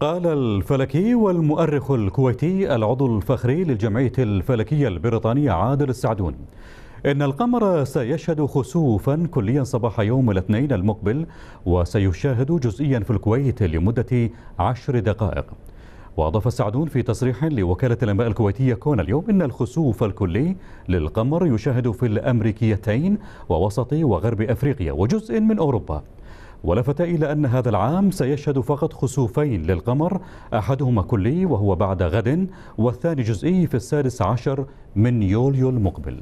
قال الفلكي والمؤرخ الكويتي العضو الفخري للجمعية الفلكية البريطانية عادل السعدون إن القمر سيشهد خسوفا كليا صباح يوم الاثنين المقبل وسيشاهد جزئيا في الكويت لمدة عشر دقائق وأضاف السعدون في تصريح لوكالة الأنباء الكويتية كون اليوم أن الخسوف الكلي للقمر يشاهد في الأمريكيتين ووسط وغرب أفريقيا وجزء من أوروبا ولفت إلى أن هذا العام سيشهد فقط خسوفين للقمر أحدهما كلي وهو بعد غد والثاني جزئي في السادس عشر من يوليو المقبل